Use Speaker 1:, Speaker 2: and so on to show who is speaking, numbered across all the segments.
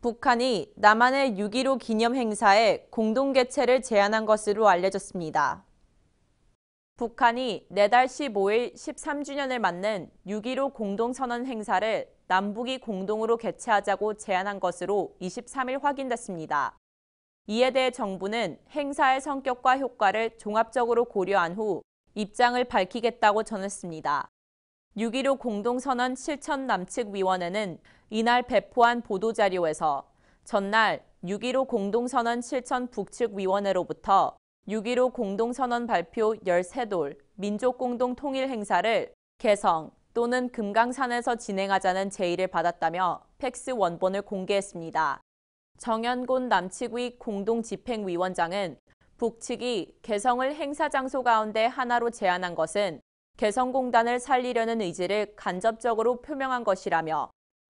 Speaker 1: 북한이 남한의 6.15 기념 행사에 공동 개최를 제안한 것으로 알려졌습니다. 북한이 내달 15일 13주년을 맞는 6.15 공동선언 행사를 남북이 공동으로 개최하자고 제안한 것으로 23일 확인됐습니다. 이에 대해 정부는 행사의 성격과 효과를 종합적으로 고려한 후 입장을 밝히겠다고 전했습니다. 6.15 공동선언 실천 남측위원회는 이날 배포한 보도자료에서 전날 6.15 공동선언 실천 북측위원회로부터 6.15 공동선언 발표 13돌 민족공동통일행사를 개성 또는 금강산에서 진행하자는 제의를 받았다며 팩스 원본을 공개했습니다. 정현곤 남측위 공동집행위원장은 북측이 개성을 행사 장소 가운데 하나로 제안한 것은 개성공단을 살리려는 의지를 간접적으로 표명한 것이라며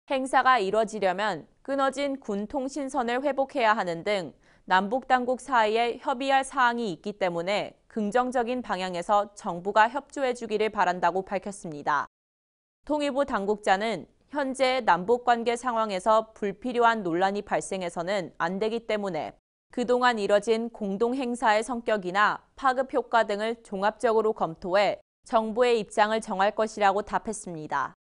Speaker 1: 행사가 이뤄지려면 끊어진 군 통신선을 회복해야 하는 등 남북 당국 사이에 협의할 사항이 있기 때문에 긍정적인 방향에서 정부가 협조해 주기를 바란다고 밝혔습니다. 통일부 당국자는 현재 남북 관계 상황에서 불필요한 논란이 발생해서는 안 되기 때문에 그동안 이뤄진 공동 행사의 성격이나 파급 효과 등을 종합적으로 검토해 정부의 입장을 정할 것이라고 답했습니다.